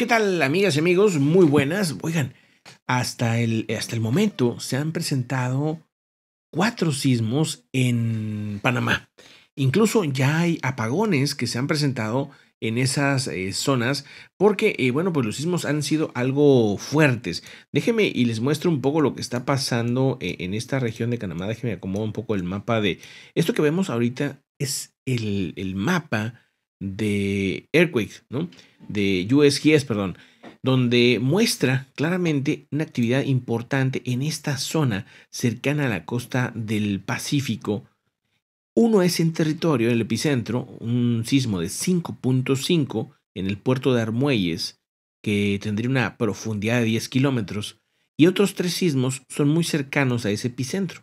¿Qué tal, amigas y amigos? Muy buenas. Oigan, hasta el, hasta el momento se han presentado cuatro sismos en Panamá. Incluso ya hay apagones que se han presentado en esas eh, zonas porque, eh, bueno, pues los sismos han sido algo fuertes. Déjenme y les muestro un poco lo que está pasando eh, en esta región de Panamá. Déjenme acomodar un poco el mapa de... Esto que vemos ahorita es el, el mapa de Earthquake, ¿no? De USGS, perdón, donde muestra claramente una actividad importante en esta zona cercana a la costa del Pacífico. Uno es en territorio, el epicentro, un sismo de 5.5 en el puerto de Armuelles, que tendría una profundidad de 10 kilómetros, y otros tres sismos son muy cercanos a ese epicentro.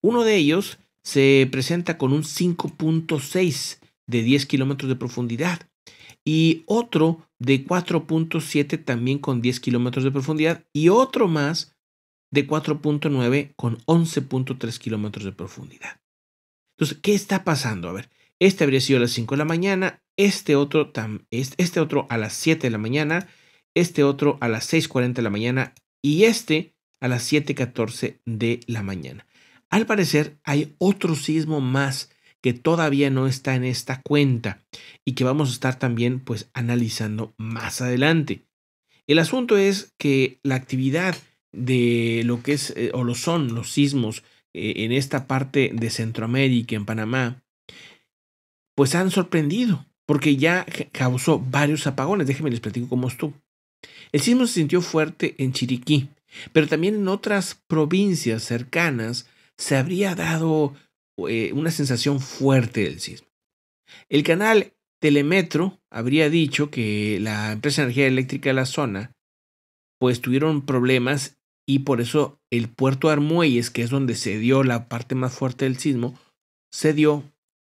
Uno de ellos se presenta con un 5.6 de 10 kilómetros de profundidad y otro de 4.7 también con 10 kilómetros de profundidad y otro más de 4.9 con 11.3 kilómetros de profundidad. Entonces, ¿qué está pasando? A ver, este habría sido a las 5 de la mañana, este otro, este otro a las 7 de la mañana, este otro a las 6.40 de la mañana y este a las 7.14 de la mañana. Al parecer hay otro sismo más que todavía no está en esta cuenta y que vamos a estar también pues analizando más adelante. El asunto es que la actividad de lo que es eh, o lo son los sismos eh, en esta parte de Centroamérica, en Panamá, pues han sorprendido porque ya causó varios apagones. Déjenme les platico cómo estuvo. El sismo se sintió fuerte en Chiriquí, pero también en otras provincias cercanas se habría dado eh, una sensación fuerte del sismo. El canal Telemetro habría dicho que la empresa de energía eléctrica de la zona pues tuvieron problemas y por eso el puerto Armuelles, que es donde se dio la parte más fuerte del sismo, se dio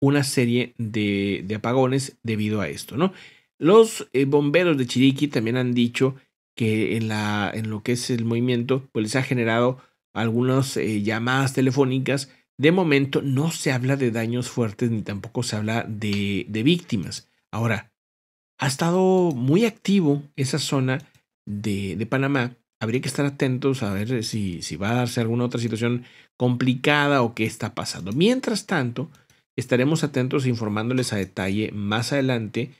una serie de, apagones debido a esto, ¿no? Los eh, bomberos de Chiriquí también han dicho que en, la, en lo que es el movimiento, pues les ha generado algunas eh, llamadas telefónicas de momento no se habla de daños fuertes ni tampoco se habla de, víctimas. Ahora, ha estado muy activo esa zona de, Panamá. Habría que estar atentos a ver si, va a darse alguna otra situación complicada o qué está pasando. Mientras tanto, estaremos atentos informándoles a detalle más adelante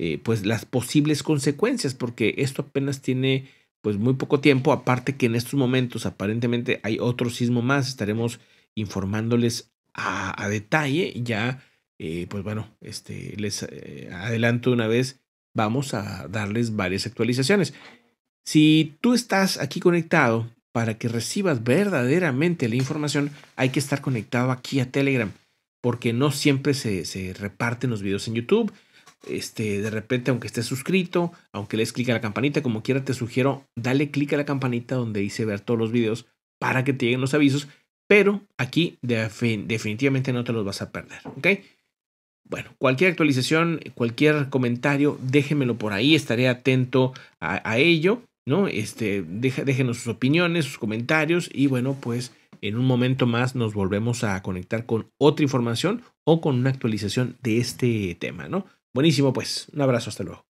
eh, pues las posibles consecuencias, porque esto apenas tiene pues muy poco tiempo, aparte que en estos momentos aparentemente hay otro sismo más, estaremos informándoles a, detalle. Ya, eh, pues bueno, este, les eh, adelanto una vez, vamos a darles varias actualizaciones. Si tú estás aquí conectado, para que recibas verdaderamente la información, hay que estar conectado aquí a Telegram, porque no siempre se, reparten los videos en YouTube. Este, de repente, aunque estés suscrito, aunque le des clic a la campanita, como quiera te sugiero, dale clic a la campanita donde dice ver todos los videos para que te lleguen los avisos pero aquí definitivamente no te los vas a perder, ¿ok? Bueno, cualquier actualización, cualquier comentario, déjenmelo por ahí, estaré atento a, ello, ¿no? Este, déjenos sus opiniones, sus comentarios y bueno, pues en un momento más nos volvemos a conectar con otra información o con una actualización de este tema, ¿no? Buenísimo, pues, un abrazo, hasta luego.